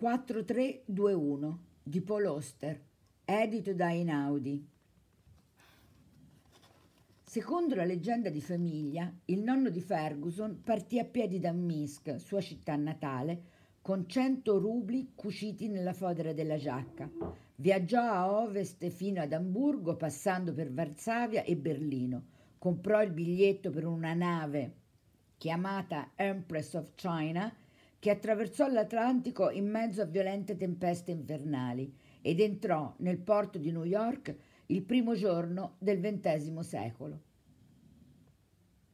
4321 di Paul Oster, edito da Einaudi. Secondo la leggenda di famiglia, il nonno di Ferguson partì a piedi da Minsk, sua città natale, con 100 rubli cuciti nella fodera della giacca. Viaggiò a ovest fino ad Amburgo, passando per Varsavia e Berlino. Comprò il biglietto per una nave chiamata Empress of China, che attraversò l'Atlantico in mezzo a violente tempeste invernali ed entrò nel porto di New York il primo giorno del XX secolo.